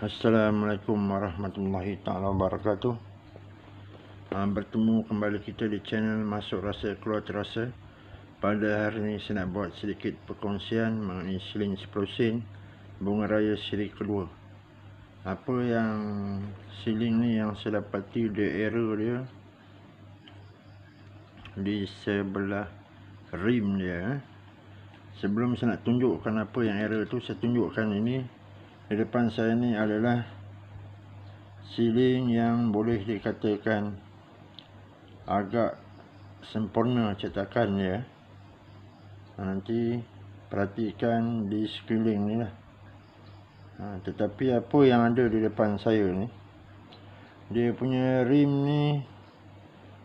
Assalamualaikum warahmatullahi taala wabarakatuh. Uh, bertemu kembali kita di channel Masuk Rasa Keluar Terasa. Pada hari ini saya nak buat sedikit perkongsian mengenai siling seprosin bunga raya siri kedua. Apa yang siling ni yang saya dapati dia error dia di sebelah rim dia. Eh. Sebelum saya nak tunjukkan apa yang error tu, saya tunjukkan ini di depan saya ini adalah siling yang boleh dikatakan agak sempurna cetakan dia. Ha, nanti perhatikan di sekeliling ni lah. Ha, tetapi apa yang ada di depan saya ni, dia punya rim ni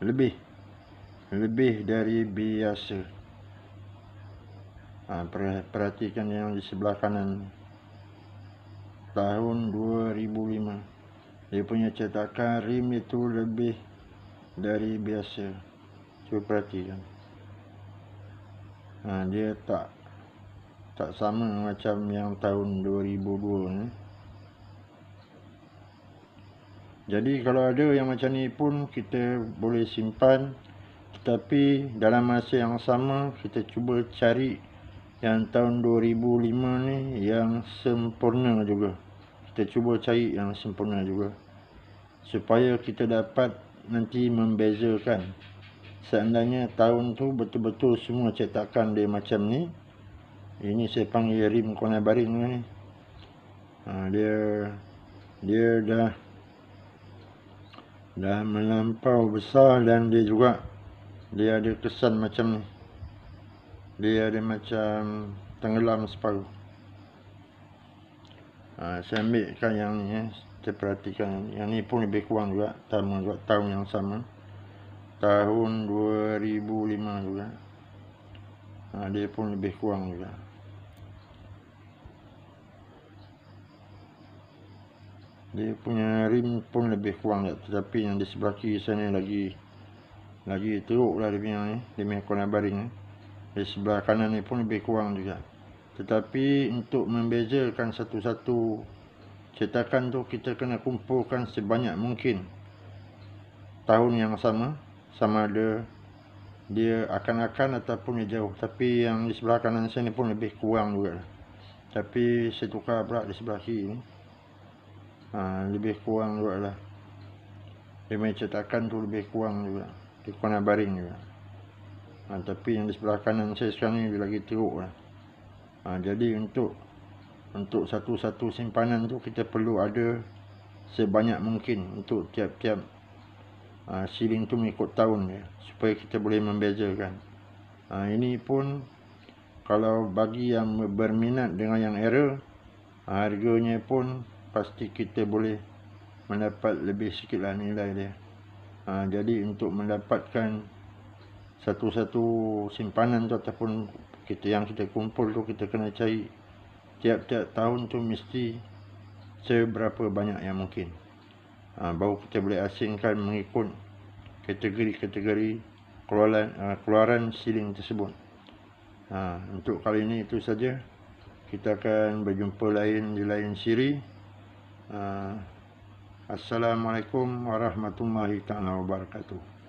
lebih. Lebih dari biasa. Ha, perhatikan yang di sebelah kanan ni tahun 2005 dia punya cetakan rim itu lebih dari biasa cuba perhatikan ha, dia tak tak sama macam yang tahun 2002 ni jadi kalau ada yang macam ni pun kita boleh simpan tetapi dalam masa yang sama kita cuba cari yang tahun 2005 ni yang sempurna juga kita cuba cari yang sempurna juga supaya kita dapat nanti membezakan seandainya tahun tu betul-betul semua cetakan dia macam ni ini saya panggil rim kona baring ni ha, dia dia dah dah melampau besar dan dia juga dia ada kesan macam ni dia ada macam tenggelam separuh Ha, saya ambilkan yang ni. Eh. Saya perhatikan. Yang ni pun lebih kurang juga. Tahun, juga. tahun yang sama. Tahun 2005 juga. Ha, dia pun lebih kurang juga. Dia punya rim pun lebih kurang juga. Tetapi yang di sebelah kiri sana lagi. Lagi teruk lah dia punya ni. Dia punya kona baring ni. Di sebelah kanan ni pun lebih kurang juga. Ha. Tetapi untuk membezakan satu-satu cetakan tu kita kena kumpulkan sebanyak mungkin tahun yang sama sama ada dia akan-akan ataupun dia jauh tapi yang di sebelah kanan saya ni pun lebih kurang juga tapi saya tukar pula di sebelah kiri ni ha, lebih kurang juga lah dia main cetakan tu lebih kurang juga dia kena baring juga ha, tapi yang di sebelah kanan saya sekarang ni lagi teruk lah Ha, jadi untuk untuk satu-satu simpanan tu kita perlu ada sebanyak mungkin untuk tiap-tiap ha, siling tu mengikut tahun ya, supaya kita boleh membezakan. Ha, ini pun kalau bagi yang berminat dengan yang error harganya pun pasti kita boleh mendapat lebih sikitlah nilai dia. Ha, jadi untuk mendapatkan satu-satu simpanan tu ataupun kita yang sudah kumpul tu kita kena cari tiap-tiap tahun tu mesti seberapa banyak yang mungkin ha, baru kita boleh asingkan mengikut kategori-kategori keluaran, uh, ha, keluaran siling tersebut ha, untuk kali ini itu saja kita akan berjumpa lain di lain siri ha, Assalamualaikum warahmatullahi taala wabarakatuh